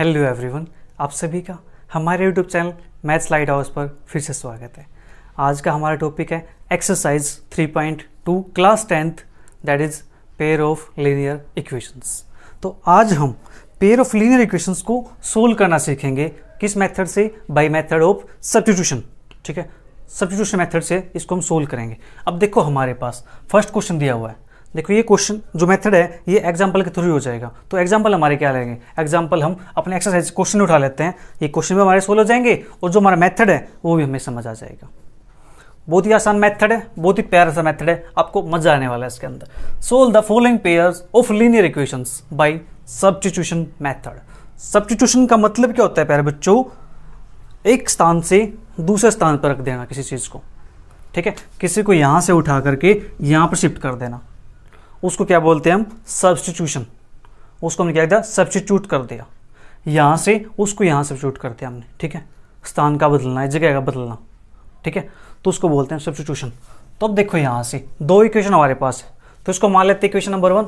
hello everyone आप सभी का हमारे YouTube channel maths light house पर फिर से स्वागत है आज का हमारा टॉपिक है exercise 3.2 class tenth that is pair of linear equations तो आज हम पेयर ऑफ लीनियर इक्वेशंस को सोल्व करना सीखेंगे किस मेथड से बाय मेथड ऑफ सब्सटीट्यूशन ठीक है सब्सटीट्यूशन मेथड से इसको हम सोल्व करेंगे अब देखो हमारे पास फर्स्ट क्वेश्चन दिया हुआ है देखो ये क्वेश्चन जो मेथड है ये एग्जाम्पल के थ्रू हो जाएगा तो एग्जाम्पल हमारे क्या लेंगे एग्जाम्पल हम अपने एक्सरसाइज क्वेश्चन उठा लेते हैं ये क्वेश्चन भी हमारे सोल्व हो जाएंगे और जो हमारा मेथड है वो भी हमें समझ आ जाएगा बहुत ही आसान मेथड है बहुत ही प्यारा सा मेथड है आपको मजा आने वाला है इसके अंदर solve the following pairs of linear equations by substitution method substitution का मतलब क्या होता है प्यारे बच्चों एक स्थान से दूसरे स्थान पर रख देना किसी चीज़ को ठीक है किसी को यहाँ से उठा करके यहाँ पर शिफ्ट कर देना उसको क्या बोलते हैं हम सब्सटीट्यूशन उसको हमने क्या किया सब्सटीट्यूट कर दिया यहाँ से उसको यहाँ सब्सटीट्यूट कर दिया हमने ठीक है स्थान का बदलना है जगह का बदलना ठीक है तो उसको बोलते हैं सब्सटीट्यूशन तो अब देखो यहाँ से दो इक्वेशन हमारे पास है तो इसको मान लेते इक्वेशन नंबर वन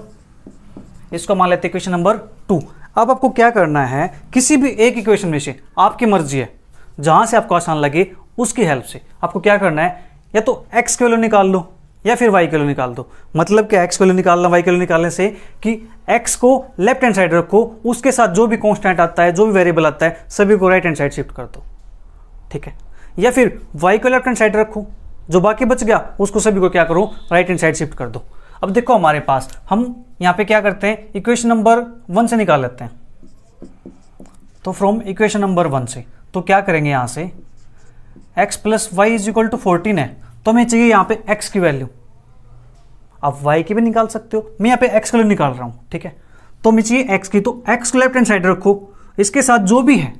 इसको मान लेते इक्वेशन नंबर टू अब आपको क्या करना है किसी भी एक इक्वेशन में से आपकी मर्जी है जहाँ से आपको आसान लगे उसकी हेल्प से आपको क्या करना है या तो एक्स की वैल्यू निकाल लो या फिर वाई कैलो निकाल दो मतलब कि एक्स वैल्यू निकालना वाई कैल्यू निकालने से कि एक्स को लेफ्ट हैंड साइड रखो उसके साथ जो भी कॉन्स्टेंट आता है जो भी वेरिएबल आता है सभी को राइट हैंड साइड शिफ्ट कर दो ठीक है या फिर वाई को लेफ्ट हैंड साइड रखो जो बाकी बच गया उसको सभी को क्या करो राइट हैंड साइड शिफ्ट कर दो अब देखो हमारे पास हम यहाँ पे क्या करते हैं इक्वेशन नंबर वन से निकाल लेते हैं तो फ्रॉम इक्वेशन नंबर वन से तो क्या करेंगे यहाँ से x plus y is equal to fourteen है तो हमें चाहिए यहाँ पे x की वैल्यू आप y की भी निकाल सकते हो मैं यहाँ पे x वैल्यू निकाल रहा हूँ ठीक है तो हमें चाहिए x की तो x को लेफ्ट हैंड साइड रखो इसके साथ जो भी है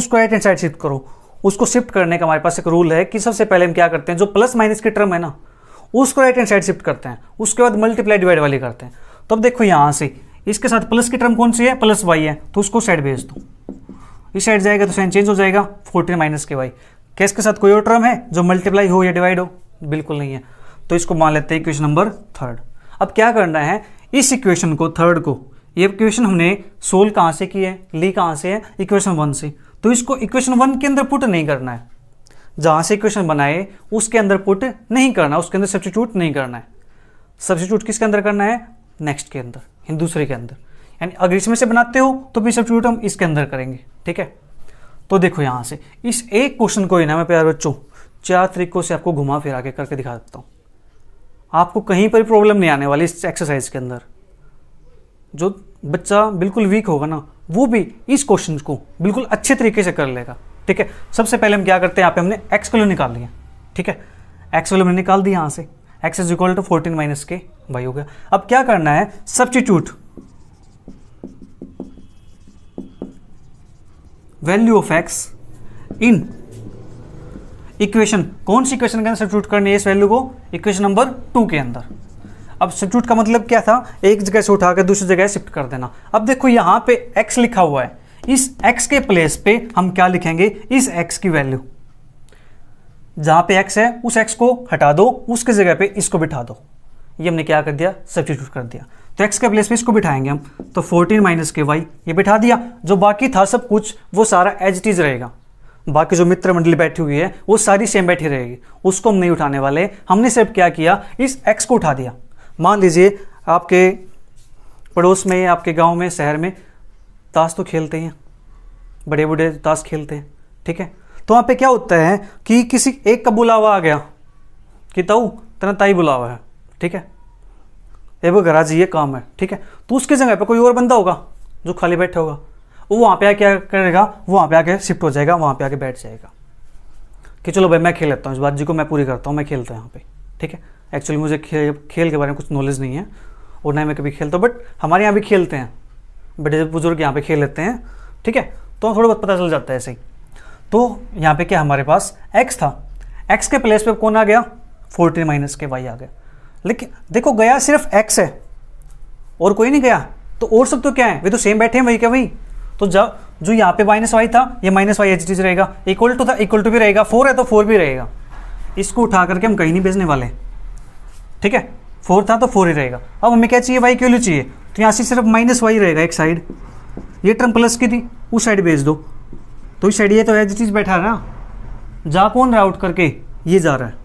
उसको राइट हैंड साइड शिफ्ट करो उसको शिफ्ट करने का हमारे पास एक रूल है कि सबसे पहले हम क्या करते हैं जो प्लस माइनस की टर्म है ना उसको राइट हैंड साइड शिफ्ट करते हैं उसके बाद मल्टीप्लाई डिवाइड वाली करते हैं तो अब देखो यहाँ से इसके साथ प्लस की टर्म कौन सी है प्लस वाई है तो उसको साइड भेज दो इस साइड जाएगा तो साइन चेंज हो जाएगा फोर्टीन माइनस के वाई कैस के साथ कोई और टर्म है जो मल्टीप्लाई हो या डिवाइड हो बिल्कुल नहीं है तो इसको मान लेते हैं इक्वेशन नंबर थर्ड अब क्या करना है इस इक्वेशन को थर्ड को ये इक्वेशन हमने सोल कहाँ से की है ली कहाँ से है इक्वेशन वन से तो इसको इक्वेशन वन के अंदर पुट नहीं करना है जहाँ से इक्वेशन बनाए उसके अंदर पुट नहीं करना उसके अंदर सब्सिट्यूट नहीं करना है सब्सिट्यूट किसके अंदर करना है नेक्स्ट के अंदर दूसरे के अंदर यानी अगर इसमें से बनाते हो तो भी सब्सिट्यूट हम इसके अंदर करेंगे ठीक है तो देखो यहाँ से इस एक क्वेश्चन को ही ना मैं प्यार बच्चों चार तरीकों से आपको घुमा फिरा के करके दिखा सकता हूँ आपको कहीं पर प्रॉब्लम नहीं आने वाली इस एक्सरसाइज के अंदर जो बच्चा बिल्कुल वीक होगा ना वो भी इस क्वेश्चन को बिल्कुल अच्छे तरीके से कर लेगा ठीक है सबसे पहले हम क्या करते हैं यहाँ पे हमने एक्स वैल्यू निकाल लिया ठीक है एक्स वैल्यू हमने निकाल दिया यहाँ से x is equal to fourteen minus के वाई हो गया अब क्या करना है substitute value of x in equation कौन सी इक्वेशन के अंदर सब्सिट्यूट करनी है इस वैल्यू को इक्वेशन नंबर टू के अंदर अब सब्सिट्यूट का मतलब क्या था एक जगह से उठाकर दूसरी जगह शिफ्ट कर देना अब देखो यहां पे एक्स लिखा हुआ है इस एक्स के प्लेस पे हम क्या लिखेंगे इस एक्स की वैल्यू जहां पे एक्स है उस एक्स को हटा दो उसके जगह पे इसको बिठा दो ये हमने क्या कर दिया सब्सिट्यूट कर दिया तो एक्स के प्लेस पे इसको बिठाएंगे हम तो फोर्टीन माइनस के वाई ये बिठा दिया जो बाकी था सब कुछ वो सारा एज इट इज रहेगा बाकी जो मित्र मंडली बैठी हुई है वो सारी सेम बैठी रहेगी उसको हम नहीं उठाने वाले हमने सिर्फ क्या किया इस एक्स को उठा दिया मान लीजिए आपके पड़ोस में आपके गांव में शहर में ताश तो खेलते ही हैं बड़े बूढ़े ताश खेलते हैं ठीक है तो वहाँ पे क्या होता है कि किसी एक का बुलावा आ गया कि ताऊ तेरा ताई बुलावा है ठीक है ये वो आज ये काम है ठीक है तो उसकी जगह पे कोई और बंदा होगा जो खाली बैठा होगा वो वहाँ पे आके क्या करेगा वो वहाँ पे आके शिफ्ट हो जाएगा वहाँ पे आके बैठ जाएगा कि चलो भाई मैं खेल लेता हूँ इस बात जी को मैं पूरी करता हूँ मैं खेलता हूँ यहाँ पे ठीक है एक्चुअली मुझे खेल खेल के बारे में कुछ नॉलेज नहीं है और ना मैं कभी खेलता हूँ बट हमारे यहाँ भी खेलते हैं जैसे बुजुर्ग यहाँ पे खेल लेते हैं ठीक है तो थोड़ा बहुत पता चल जाता है ऐसे ही तो यहाँ पे क्या हमारे पास एक्स था एक्स के प्लेस पे कौन आ गया फोर्टीन माइनस के वाई आ गया लेकिन देखो गया सिर्फ एक्स है और कोई नहीं गया तो और सब तो क्या है वे तो सेम बैठे हैं वही क्या वही तो जब जो यहाँ पे माइनस वाई था ये माइनस वाई एच रहेगा इक्वल टू था इक्वल टू भी रहेगा फोर है तो फोर भी रहेगा इसको उठा करके हम कहीं नहीं भेजने वाले ठीक है फोर था तो फोर ही रहेगा अब हमें क्या चाहिए वाई क्यों चाहिए तो यहाँ से सिर्फ माइनस वाई रहेगा एक साइड ये टर्म प्लस की थी उस साइड भेज दो तो इस साइड ये तो एच डीज बैठा है ना जा कौन रहा आउट करके ये जा रहा है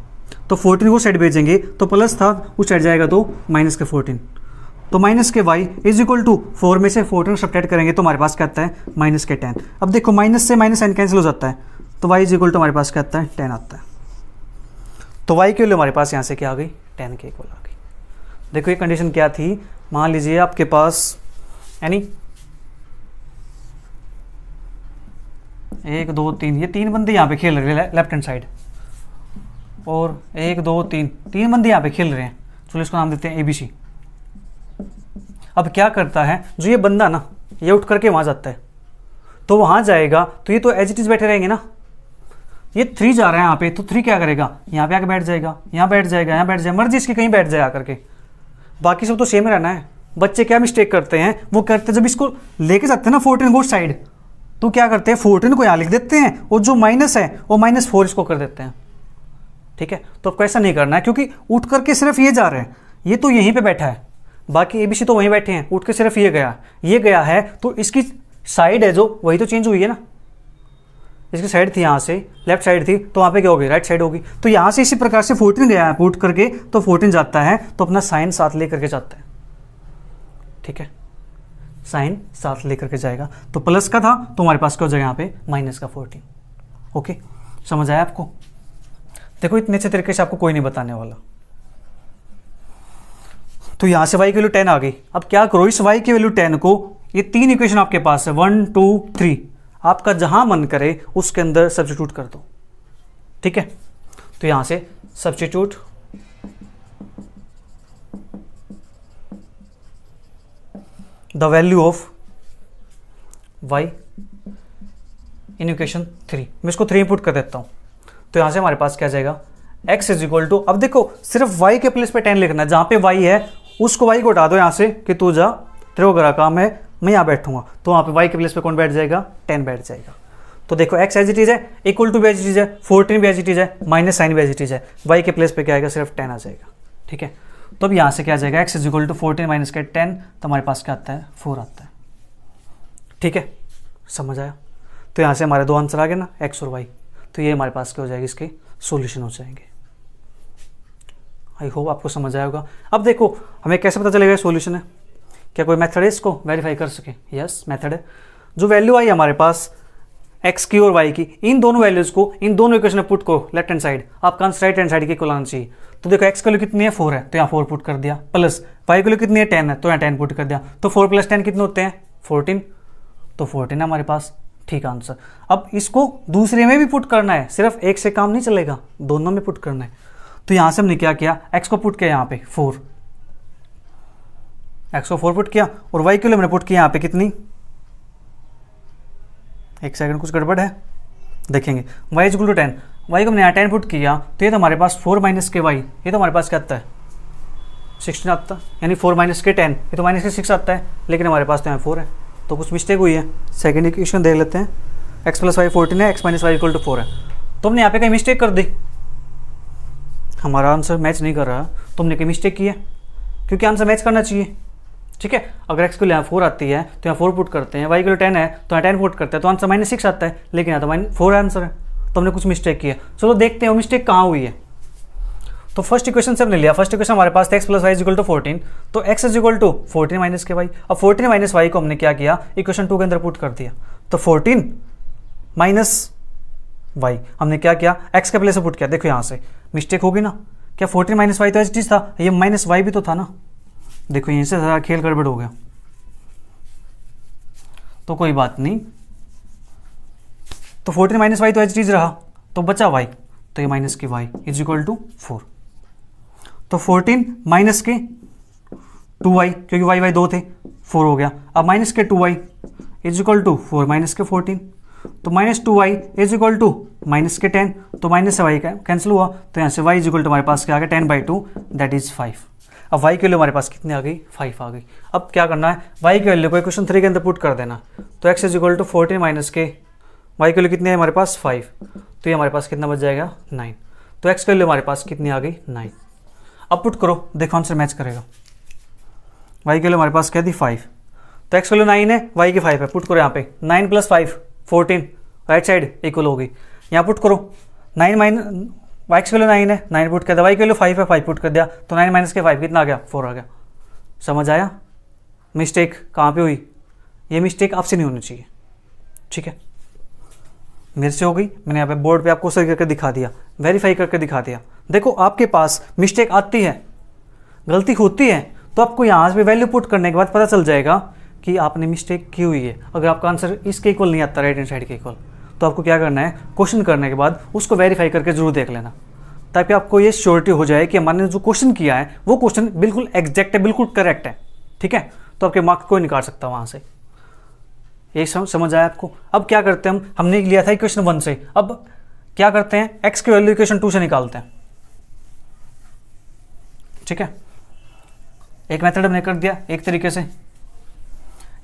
तो फोर्टीन वो साइड भेजेंगे तो प्लस था उस साइड जाएगा तो माइनस का फोर्टीन तो माइनस के y is equal to four में से फोर टेन सब्ट्रैक्ट करेंगे तो हमारे पास क्या आता है माइनस के टेन अब देखो माइनस से माइनस एन कैंसिल हो जाता है तो वाई इज इक्वल टू हमारे पास क्या आता है टेन आता है तो वाई के लिए हमारे पास यहाँ से क्या आ गई टेन के इक्वल आ गई देखो ये कंडीशन क्या थी मान लीजिए आपके पास यानी एक दो तीन ये तीन बंदे यहाँ पे खेल रहे हैं लेफ्ट हैंड साइड और एक दो तीन तीन बंदे यहाँ पे खेल रहे हैं चलो इसको नाम देते हैं एबीसी अब क्या करता है जो ये बंदा ना ये उठ करके वहाँ जाता है तो वहाँ जाएगा तो ये तो एज इट इज़ बैठे रहेंगे ना ये थ्री जा रहा है यहाँ पे तो थ्री क्या करेगा यहाँ पे आके बैठ जाएगा यहाँ बैठ जाएगा यहाँ बैठ जाएगा मर्जी इसकी कहीं बैठ जाए आकर के बाकी सब तो सेम रहना है बच्चे क्या मिस्टेक करते हैं वो करते हैं जब इसको लेके जाते हैं ना फोर्टीन को साइड तो क्या करते हैं फोर्टीन को यहाँ लिख देते हैं और जो माइनस है वो माइनस फोर इसको कर देते हैं ठीक है तो आपको ऐसा नहीं करना है क्योंकि उठ करके सिर्फ ये जा रहे हैं ये तो यहीं पर बैठा है बाकी ए बी सी तो वहीं बैठे हैं उठ के सिर्फ ये गया ये गया है तो इसकी साइड है जो वही तो चेंज हुई है ना इसकी साइड थी यहाँ से लेफ्ट साइड थी तो वहाँ पे क्या होगी राइट साइड होगी तो यहाँ से इसी प्रकार से फोर्टीन गया है पुट करके तो फोर्टीन जाता है तो अपना साइन साथ ले करके जाता है ठीक है साइन साथ लेकर के जाएगा तो प्लस का था तो हमारे पास क्या हो जाएगा यहाँ पे माइनस का फोर्टीन ओके समझ आया आपको देखो इतने अच्छे तरीके से आपको कोई नहीं बताने वाला तो यहाँ से वाई की वैल्यू टेन आ गई अब क्या करो इस वाई की वैल्यू टेन को ये तीन इक्वेशन आपके पास है वन टू थ्री आपका जहाँ मन करे उसके अंदर सब्सिट्यूट कर दो ठीक है तो यहाँ से substitute the value of y in equation three मैं इसको थ्री इनपुट कर देता हूँ तो यहाँ से हमारे पास क्या जाएगा x इज इक्वल टू अब देखो सिर्फ y के प्लेस पे 10 लिखना है जहाँ पे y है उसको वाई को हटा दो यहाँ से कि तू जा तेरे को करा काम है मैं यहाँ बैठूंगा तो वहाँ पे वाई के प्लेस पे कौन बैठ जाएगा टेन बैठ जाएगा तो देखो एक्स एज इट इज है इक्वल टू वेज एज इट इज है फोर्टीन वेज एज इट इज है माइनस साइन वेज एज इट इज है वाई के प्लेस पे क्या आएगा सिर्फ टेन आ जाएगा ठीक है तो अब यहाँ से क्या आ जाएगा x is equal to fourteen minus का टेन तो हमारे पास क्या आता है फोर आता है ठीक है समझ आया तो यहाँ से हमारे दो आंसर आ गए ना एक्स और वाई तो ये हमारे पास क्या हो जाएगी इसके सोल्यूशन हो जाएंगे आई होप आपको समझ आया होगा अब देखो हमें कैसे पता चलेगा सोल्यूशन है क्या कोई मेथड है इसको वेरीफाई कर सके यस मेथड है जो वैल्यू आई हमारे पास एक्स की और वाई की इन दोनों वैल्यूज को इन दोनों इक्वेशन में पुट को लेफ्ट हैंड साइड आपका आंसर राइट हैंड साइड की इक्वल आना चाहिए तो देखो एक्स वैल्यू कितनी है फोर है तो यहाँ फोर पुट कर दिया प्लस वाई वैल्यू कितनी है टेन है तो यहाँ टेन पुट कर दिया तो फोर प्लस टेन कितने होते हैं फोर्टीन तो फोर्टीन है हमारे पास ठीक आंसर अब इसको दूसरे में भी पुट करना है सिर्फ एक से काम नहीं चलेगा दोनों में पुट करना है तो यहाँ से हमने क्या किया एक्स को पुट किया यहाँ पे फोर एक्स को फोर पुट किया और वाई के लिए हमने पुट किया यहाँ पे कितनी एक सेकंड कुछ गड़बड़ है देखेंगे y is equal to ten y को हमने यहाँ टेन पुट किया तो ये तो हमारे पास फोर माइनस के वाई ये तो हमारे पास क्या आता है सिक्सटीन आता यानी फोर माइनस के टेन ये तो माइनस के सिक्स आता है लेकिन हमारे पास तो यहाँ फोर है तो कुछ मिस्टेक हुई है सेकेंड इक्वेशन देख लेते हैं एक्स प्लस वाई फोर्टीन है x minus y equal to four है तो हमने यहाँ पे कहीं मिस्टेक कर दी हमारा आंसर मैच नहीं कर रहा तो हमने कहीं मिस्टेक की है क्योंकि आंसर मैच करना चाहिए ठीक है अगर एक्स के लिए यहाँ फोर आती है तो यहाँ फोर पुट करते हैं वाई के लिए टेन है तो यहाँ टेन पुट करते हैं तो आंसर माइनस सिक्स आता है लेकिन यहाँ तो माइनस फोर आंसर है तो हमने कुछ मिस्टेक किया चलो देखते हैं वो मिस्टेक कहाँ हुई है तो फर्स्ट इक्वेशन से हमने लिया फर्स्ट इक्वेशन हमारे पास x plus y is equal to fourteen तो x is equal to fourteen minus के वाई अब फोर्टीन माइनस वाई को हमने क्या किया इक्वेशन टू के अंदर पुट कर दिया तो फोर्टीन माइनस वाई हमने क्या किया एक्स के प्लेस से पुट किया देखो यहाँ से मिस्टेक होगी ना क्या फोर्टीन माइनस वाई तो एच था ये माइनस वाई भी तो था ना देखो यहीं से सारा खेल गड़बड़ हो गया तो कोई बात नहीं तो फोर्टीन माइनस वाई तो एच रहा तो बचा वाई तो ये माइनस के y is equal to four तो फोर्टीन माइनस के टू वाई क्योंकि वाई वाई दो थे फोर हो गया अब माइनस के two y is equal to four minus के फोर्टीन तो minus two y is equal to minus के टेन तो माइनस से वाई का कैंसिल हुआ तो यहाँ से वाई इज इक्वल टू हमारे पास क्या आ गया ten by two that is five अब वाई की वैल्यू हमारे पास कितनी आ गई फाइव आ गई अब क्या करना है वाई की वैल्यू को क्वेश्चन थ्री के अंदर पुट कर देना तो x is equal to fourteen minus के वाई की वैल्यू कितनी है हमारे पास फाइव तो ये हमारे पास कितना बच जाएगा नाइन तो एक्स की वैल्यू हमारे पास कितनी आ गई नाइन अब पुट करो देखो आंसर मैच करेगा वाई की वैल्यू हमारे पास क्या थी फाइव तो एक्स वैल्यू नाइन है वाई की फाइव है पुट करो यहाँ पे nine plus five fourteen right side equal होगी यहाँ पुट करो नाइन माइन वाइक्स के लिए नाइन है नाइन पुट कर दिया वाई के लिए फाइव है फाइव पुट कर दिया तो नाइन माइनस के फाइव कितना आ गया फोर आ गया समझ आया मिस्टेक कहाँ पे हुई ये मिस्टेक आपसे नहीं होनी चाहिए ठीक है मेरे से हो गई मैंने यहाँ पे बोर्ड पे आपको सही करके दिखा दिया वेरीफाई करके दिखा दिया देखो आपके पास मिस्टेक आती है गलती होती है तो आपको यहाँ पे वैल्यू पुट करने के बाद पता चल जाएगा कि आपने मिस्टेक की हुई है अगर आपका आंसर इसके इक्वल नहीं आता राइट हैंड साइड के इक्वल तो आपको क्या करना है क्वेश्चन करने के बाद उसको वेरीफाई करके जरूर देख लेना ताकि आपको ये श्योरिटी हो जाए कि हमारे जो क्वेश्चन किया है वो क्वेश्चन बिल्कुल एग्जैक्ट है बिल्कुल करेक्ट है ठीक है तो आपके मार्क्स कोई निकाल सकता वहां से ये समझ आया आपको अब क्या करते हैं हम हमने लिया था इक्वेशन वन से अब क्या करते हैं एक्स की वैल्यू इक्वेशन टू से निकालते हैं ठीक है एक मेथड हमने कर दिया एक तरीके से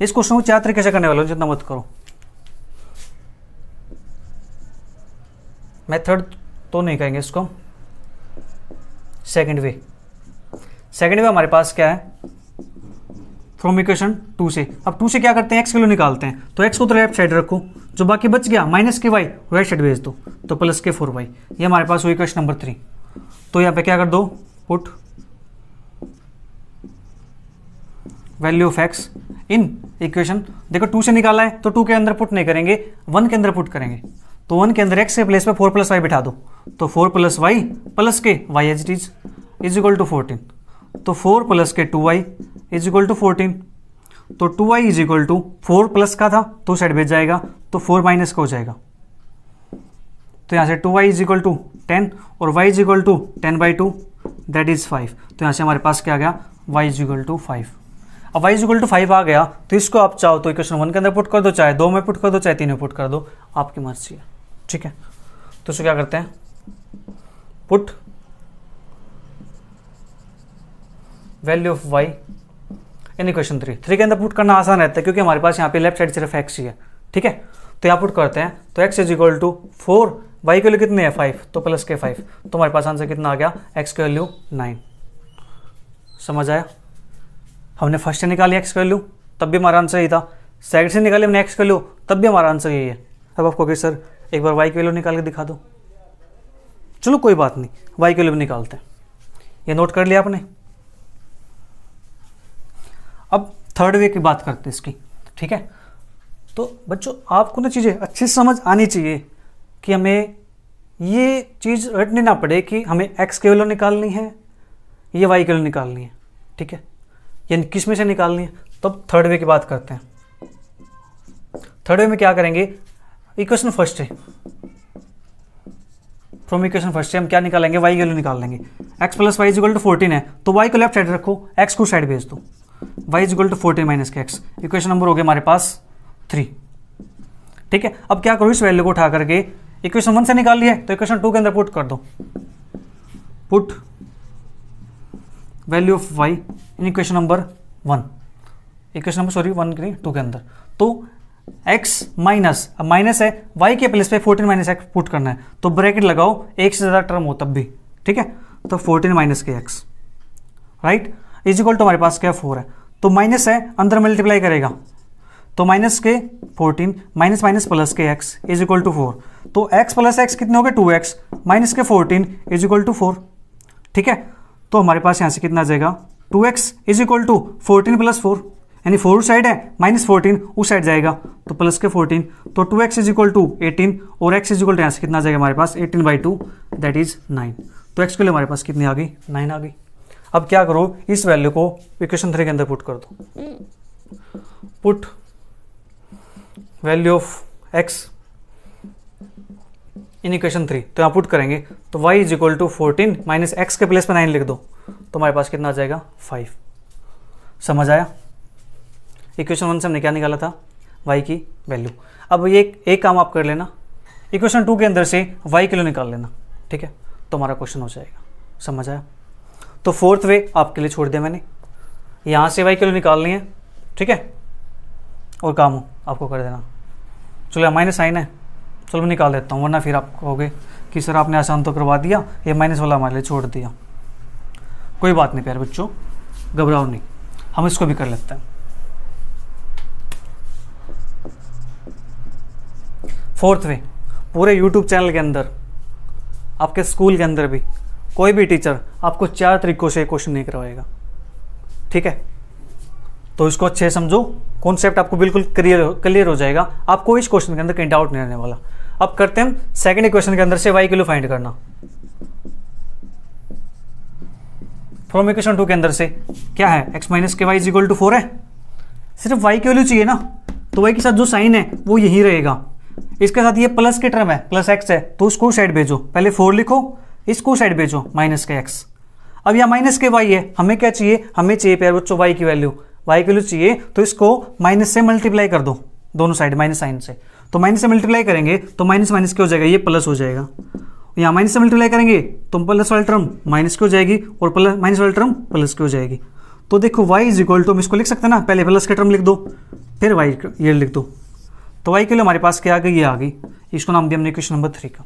इस क्वेश्चन को चार तरीके से करने वाले हूँ जितना मत करो मेथड तो नहीं कहेंगे इसको सेकंड वे सेकंड वे हमारे पास क्या है फ्रॉम इक्वेशन टू से अब टू से क्या करते हैं एक्स किलो निकालते हैं तो एक्स को तो लेफ्ट साइड रखो जो बाकी बच गया माइनस के वाई राइट साइड भेज दो तो प्लस के फोर वाई ये हमारे पास हुई क्वेश्चन नंबर थ्री तो यहाँ पे क्या कर दो put value of x in equation देखो टू से निकाला है तो टू के अंदर पुट नहीं करेंगे वन के अंदर पुट करेंगे तो वन के अंदर एक्स के प्लेस में फोर प्लस वाई बिठा दो तो फोर प्लस वाई प्लस के वाई एच is is equal to fourteen तो फोर प्लस के two y is equal to fourteen तो two y is equal to four plus का था तो साइड भेज जाएगा तो फोर माइनस का हो जाएगा तो यहाँ से two y is equal to ten और y is equal to ten by two that is five तो यहाँ से हमारे पास क्या आ गया y is equal to five अब वाई इजिकल टू फाइव आ गया तो इसको आप चाहो तो इक्वेशन वन के अंदर पुट कर दो चाहे दो में पुट कर दो चाहे तीन में पुट कर दो आपकी मर्जी है ठीक है तो इसको क्या करते हैं put value of y in equation three three के अंदर पुट करना आसान रहता है क्योंकि हमारे पास यहाँ पे लेफ्ट साइड सिर्फ एक्स ही है ठीक है तो यहाँ पुट करते हैं तो x is equal to four y के लिए कितने हैं फाइव तो प्लस के फाइव तो हमारे पास आंसर कितना आ गया एक्स के वैल्यू नाइन समझ आया हमने फर्स्ट से निकाली एक्स वैल्यू तब भी हमारा आंसर यही था सेकंड से निकाली हमने एक्स वैल्यू तब भी हमारा आंसर यही है अब आपको कहे सर एक बार वाई की वैल्यू निकाल के दिखा दो चलो कोई बात नहीं वाई की वैल्यू निकालते हैं ये नोट कर लिया आपने अब थर्ड वे की बात करते हैं इसकी ठीक है तो बच्चों आपको ना चीज़ें अच्छी से समझ आनी चाहिए कि हमें ये चीज़ रटनी ना पड़े कि हमें एक्स की वैल्यू निकालनी है ये वाई की वैल्यू निकालनी है ठीक है यानी किस में से निकालनी है तब थर्ड वे की बात करते हैं थर्ड वे में क्या करेंगे इक्वेशन फर्स्ट है फ्रॉम इक्वेशन फर्स्ट है हम क्या निकालेंगे वाई वैल्यू निकाल लेंगे x plus y is equal to fourteen है तो वाई को लेफ्ट साइड रखो एक्स को साइड भेज दो y is equal to fourteen minus के एक्स इक्वेशन नंबर हो गया हमारे पास थ्री ठीक है अब क्या करो इस वैल्यू को उठा करके इक्वेशन वन से निकाल लिया तो इक्वेशन टू के अंदर पुट कर दो put value of y in equation number one equation number sorry one के टू के अंदर तो एक्स माइनस अब माइनस है वाई के प्लेस पे फोर्टीन माइनस एक्स पुट करना है तो ब्रैकेट लगाओ एक से ज़्यादा टर्म हो तब भी ठीक है तो फोर्टीन माइनस के x right is equal to हमारे पास क्या फोर है तो माइनस है अंदर मल्टीप्लाई करेगा तो माइनस के फोर्टीन माइनस माइनस प्लस के x is equal to four तो एक्स प्लस एक्स कितने हो गए टू एक्स माइनस के fourteen is equal to four ठीक है तो हमारे पास यहाँ से कितना आ जाएगा two x is equal to fourteen plus four यानी फोर साइड है माइनस फोर्टीन उस साइड जाएगा तो प्लस के फोर्टीन तो two x is equal to eighteen और एक्स इज इक्वल टू यहाँ से कितना आ जाएगा हमारे पास eighteen by two that is nine तो एक्स के लिए हमारे पास कितनी आ गई नाइन आ गई अब क्या करो इस वैल्यू को इक्वेशन थ्री के अंदर पुट कर दो put value of x in equation three तो यहाँ पुट करेंगे तो y is equal to fourteen minus x के प्लेस में नाइन लिख दो तो हमारे पास कितना आ जाएगा फाइव समझ आया इक्वेशन वन से हमने क्या निकाला था y की वैल्यू अब ये एक काम आप कर लेना इक्वेशन टू के अंदर से y किलो निकाल लेना ठीक है तो हमारा क्वेश्चन हो जाएगा समझ आया तो फोर्थ वे आपके लिए छोड़ दिया मैंने यहाँ से वाई किलो निकालनी है ठीक है और काम हो आपको कर देना चलो माइनस साइन है चलो मैं निकाल देता हूँ वरना फिर आप कहोगे कि सर आपने आसान तो करवा दिया ये माइनस वाला हमारे लिए छोड़ दिया कोई बात नहीं प्यारे बच्चों घबराओ नहीं हम इसको भी कर लेते हैं फोर्थ वे पूरे यूट्यूब चैनल के अंदर आपके स्कूल के अंदर भी कोई भी टीचर आपको चार तरीकों से क्वेश्चन नहीं करवाएगा ठीक है तो इसको अच्छे समझो कॉन्सेप्ट आपको बिल्कुल क्लियर क्लियर हो जाएगा आपको इस क्वेश्चन के अंदर कहीं डाउट नहीं रहने वाला अब करते हैं हम सेकेंड इक्वेशन के अंदर से वाई वैल्यू फाइंड करना फ्रॉम इक्वेशन टू के अंदर से क्या है एक्स माइनस के वाई इक्वल टू फोर है सिर्फ वाई वैल्यू चाहिए ना तो वाई के साथ जो साइन है वो यही रहेगा इसके साथ ये प्लस के टर्म है प्लस एक्स है तो उसको साइड भेजो पहले फोर लिखो इसको साइड भेजो माइनस के एक्स अब यहाँ माइनस के वाई है हमें क्या चाहिए हमें चाहिए प्यार बच्चों वाई की वैल्यू वाई वैल्यू चाहिए तो इसको माइनस से मल्टीप्लाई कर दो दोनों साइड माइनस साइन से तो माइनस से मल्टीप्लाई करेंगे तो माइनस माइनस क्या हो जाएगा ये प्लस हो जाएगा यहाँ माइनस से मल्टीप्लाई करेंगे तो प्लस वाली टर्म माइनस की हो जाएगी और प्लस माइनस वाली टर्म प्लस की हो जाएगी तो देखो y इज इक्वल टू हम इसको लिख सकते हैं ना पहले प्लस का टर्म लिख दो फिर y ये लिख दो तो y के लिए हमारे पास क्या आ गई ये आ गई इसको नाम दिया हमने क्वेश्चन नंबर थ्री का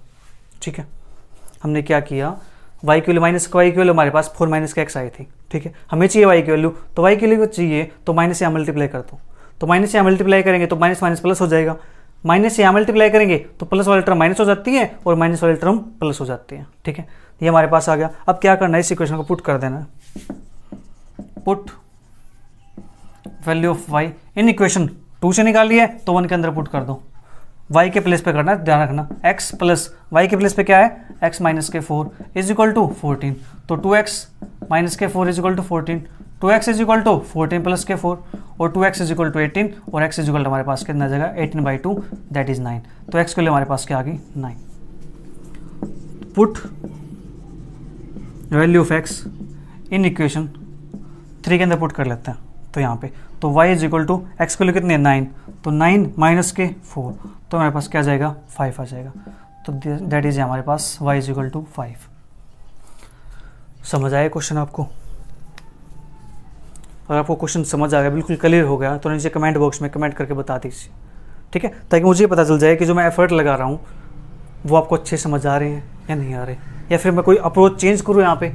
ठीक है हमने क्या किया वाई की वैल्यू माइनस वाई की वैल्यू हमारे पास फोर माइनस का एक्स आई थी ठीक है हमें चाहिए वाई की वैल्यू तो वाई की वैल्यू चाहिए तो माइनस यहाँ मल्टीप्लाई कर दो तो माइनस यहाँ मल्टीप्लाई करेंगे तो माइनस माइनस प्लस हो जाएगा माइनस यहाँ मल्टीप्लाई करेंगे तो प्लस वाली टर्म माइनस हो जाती है और माइनस वाली टर्म प्लस हो जाती है ठीक है ये हमारे पास आ गया अब क्या करना है इस इक्वेशन को पुट कर देना put value of y in equation two से निकाल लिया तो वन के अंदर पुट कर दो वाई के प्लेस पे करना है ध्यान रखना एक्स प्लस वाई के प्लेस पे क्या है एक्स माइनस के four is equal to fourteen तो टू एक्स माइनस के four is equal to fourteen two x is equal to fourteen plus के फोर और two x is equal to eighteen और एक्स इज इक्वल टू हमारे पास कितना जगह eighteen by two that is nine तो x के लिए हमारे पास क्या आ गई nine put value of x in equation three के अंदर पुट कर लेते हैं तो यहाँ पे तो y is equal to x के लिए कितने नाइन तो नाइन माइनस के फोर तो हमारे पास क्या जाएगा फाइव आ जाएगा तो दैट इज हमारे पास y is equal to five समझ आया क्वेश्चन आपको अगर आपको क्वेश्चन समझ आ गया बिल्कुल क्लियर हो गया तो नीचे कमेंट बॉक्स में कमेंट करके बता दीजिए ठीक है ताकि मुझे पता चल जाए कि जो मैं एफर्ट लगा रहा हूँ वो आपको अच्छे समझ आ रहे हैं या नहीं आ रहे या फिर मैं कोई अप्रोच चेंज करूँ यहाँ पे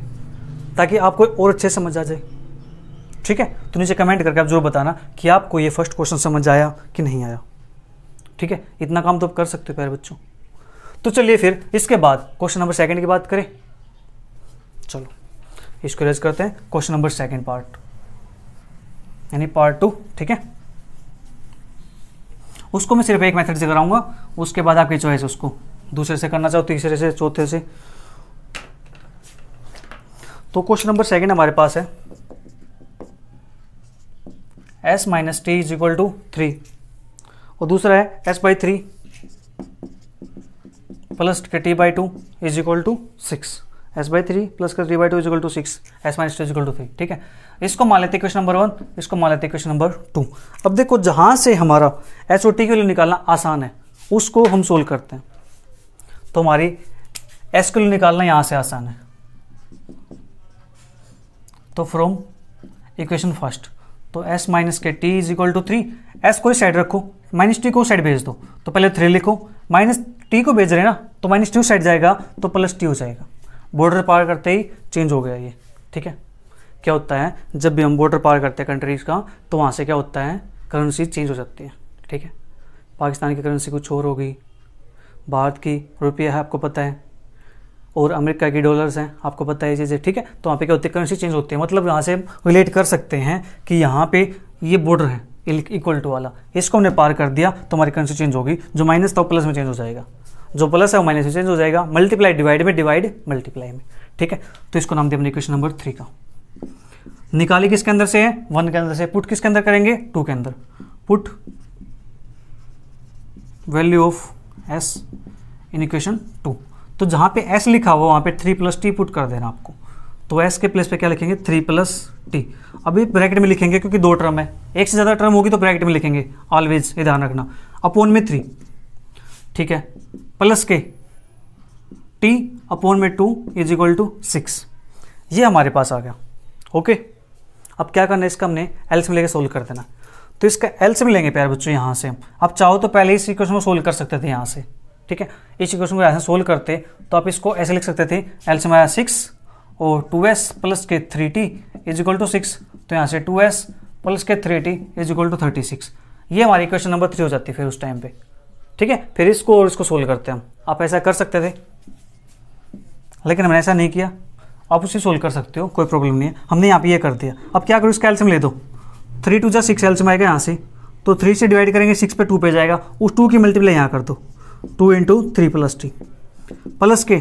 ताकि आपको और अच्छे समझ आ जाए ठीक है तो नीचे कमेंट करके आप जरूर बताना कि आपको ये फर्स्ट क्वेश्चन समझ आया कि नहीं आया ठीक है इतना काम तो आप कर सकते हो प्यारे बच्चों तो चलिए फिर इसके बाद क्वेश्चन नंबर सेकंड की बात करें चलो इसको रेज करते हैं क्वेश्चन नंबर सेकंड पार्ट यानी पार्ट टू ठीक है उसको मैं सिर्फ एक मेथड से कराऊंगा उसके बाद आपकी चॉइस उसको दूसरे से करना चाहो तीसरे से चौथे से तो क्वेश्चन नंबर सेकंड हमारे पास है s minus t is equal to three और दूसरा है एस बाई थ्री प्लस के t by two is equal to six s by three plus के three by two equal to six s minus two equal to three ठीक है इसको मान लेते क्वेश्चन नंबर वन इसको मान लेते क्वेश्चन नंबर टू अब देखो जहां से हमारा एस ओ टी के लिए निकालना आसान है उसको हम सोल्व करते हैं तो हमारी एस के लिए निकालना यहां से आसान है तो फ्रॉम इक्वेशन फर्स्ट तो s माइनस के t is equal to three s को साइड रखो माइनस टी को साइड भेज दो तो पहले थ्री लिखो माइनस टी को भेज रहे ना तो माइनस टी साइड जाएगा तो प्लस टी हो जाएगा बॉर्डर पार करते ही चेंज हो गया ये ठीक है क्या होता है जब भी हम बॉर्डर पार करते हैं कंट्रीज़ का तो वहाँ से क्या होता है करेंसी चेंज हो जाती है ठीक है पाकिस्तान की करेंसी कुछ और होगी भारत की रुपया है आपको पता है और अमेरिका की डॉलर्स हैं आपको पता है ये चीज़ें ठीक है तो वहाँ पे क्या होती है करेंसी चेंज होती है मतलब यहाँ से रिलेट कर सकते हैं कि यहाँ पे ये बॉर्डर है इक्वल टू वाला इसको हमने पार कर दिया तो हमारी करेंसी चेंज होगी जो माइनस था वो प्लस में चेंज हो जाएगा जो प्लस है वो माइनस में चेंज हो जाएगा मल्टीप्लाई डिवाइड में डिवाइड मल्टीप्लाई में ठीक है तो इसको नाम दिया हमने क्वेश्चन नंबर थ्री का निकाली किसके अंदर से है वन के अंदर से पुट किसके अंदर करेंगे टू के अंदर put value of s in equation two तो जहाँ पे s लिखा हुआ वहाँ पे थ्री प्लस टी पुट कर देना आपको तो s के प्लेस पे क्या लिखेंगे थ्री प्लस टी अभी ब्रैकेट में लिखेंगे क्योंकि दो टर्म है एक से ज़्यादा टर्म होगी तो ब्रैकेट में लिखेंगे ऑलवेज ये ध्यान रखना अपोन में थ्री ठीक है प्लस के टी अपोन में two is equal to six ये हमारे पास आ गया ओके अब क्या करना है इसका हमने एल्स में लेकर सोल्व कर देना तो इसका एल्स में लेंगे प्यारे बच्चों यहाँ से हम आप चाहो तो पहले इस इक्वेशन को सोल्व कर सकते थे यहाँ से ठीक है इस इक्वेशन को ऐसे सोल्व करते तो आप इसको ऐसे लिख सकते थे एल से माया सिक्स और टू एस प्लस के three t is equal to six तो यहाँ से टू एस प्लस के three t is equal to thirty six ये हमारी इक्वेशन नंबर थ्री हो जाती है फिर उस टाइम पे ठीक है फिर इसको और इसको सोल्व करते हम आप ऐसा कर सकते थे लेकिन हमने ऐसा नहीं किया आप उसे सोल्व कर सकते हो कोई प्रॉब्लम नहीं है हमने यहाँ पर यह कर दिया अब क्या करो इसका एल्सम ले दो थ्री टू जा सिक्स एल्सम आएगा यहाँ से तो थ्री से डिवाइड करेंगे सिक्स पे टू पे जाएगा उस टू की मल्टीप्लाई यहाँ कर दो two into three plus t plus के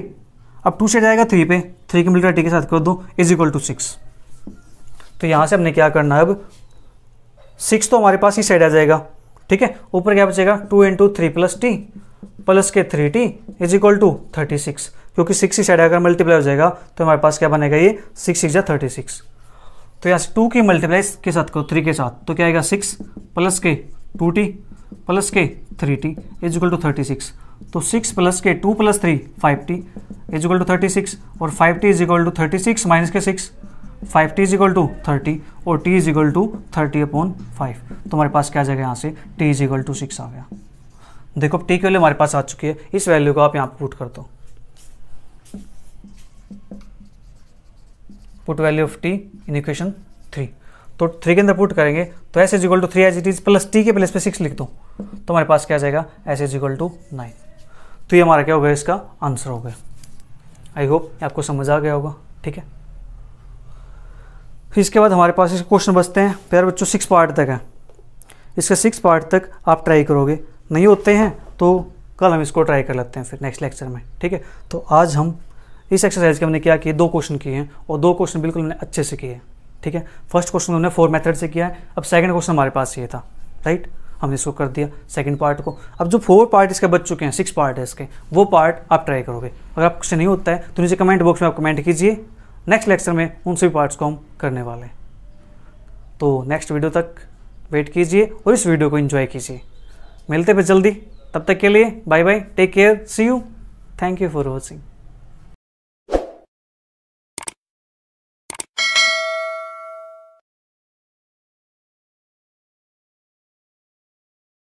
अब टू से जाएगा थ्री पे थ्री की मिलकर टी के साथ कर दो इज इक्वल टू सिक्स तो यहां से हमने क्या करना है अब सिक्स तो हमारे पास ही साइड आ जाएगा ठीक है ऊपर क्या बचेगा two into three plus t plus के three t is equal to thirty six क्योंकि सिक्स ही साइड अगर मल्टीप्लाई हो जाएगा तो हमारे पास क्या बनेगा ये सिक्स सिक्स या थर्टी सिक्स तो यहाँ से टू की मल्टीप्लाई के साथ करो थ्री के साथ तो क्या आएगा सिक्स प्लस के टू टी प्लस के three t is equal to thirty six तो सिक्स प्लस के two plus three five t is equal to thirty six और five t is equal to thirty six minus के six five t is equal to thirty और t is equal to thirty upon five तो हमारे पास क्या आ जाएगा यहाँ से t is equal to six आ गया देखो अब टी के वैल्यू हमारे पास आ चुकी है इस वैल्यू को आप यहाँ पुट कर दो put value of t in equation तो थ्री के अंदर पुट करेंगे तो s is equal to three as it is plus t के प्लस पे सिक्स लिख दो तो हमारे पास क्या आ जाएगा s is equal to nine तो ये हमारा क्या हो गया इसका आंसर हो गया आई होप आपको समझ आ गया होगा ठीक है इसके बाद हमारे पास क्वेश्चन बचते हैं प्यार बच्चों सिक्स पार्ट तक है इसका सिक्स पार्ट तक आप ट्राई करोगे नहीं होते हैं तो कल हम इसको ट्राई कर लेते हैं फिर नेक्स्ट लेक्चर में ठीक है तो आज हम इस एक्सरसाइज के हमने क्या किए दो क्वेश्चन किए हैं और दो क्वेश्चन बिल्कुल हमने अच्छे से किए हैं ठीक है फर्स्ट क्वेश्चन हमने फोर मेथड से किया है अब सेकंड क्वेश्चन हमारे पास ये था राइट हमने इसको कर दिया सेकंड पार्ट को अब जो फोर पार्ट इसके बच चुके हैं सिक्स पार्ट है इसके वो पार्ट आप ट्राई करोगे अगर आपसे नहीं होता है तो नीचे कमेंट बॉक्स में आप कमेंट कीजिए नेक्स्ट लेक्चर में उन सभी पार्ट्स को हम करने वाले हैं तो नेक्स्ट वीडियो तक वेट कीजिए और इस वीडियो को इन्जॉय कीजिए मिलते फिर जल्दी तब तक के लिए bye bye take care see you thank you for watching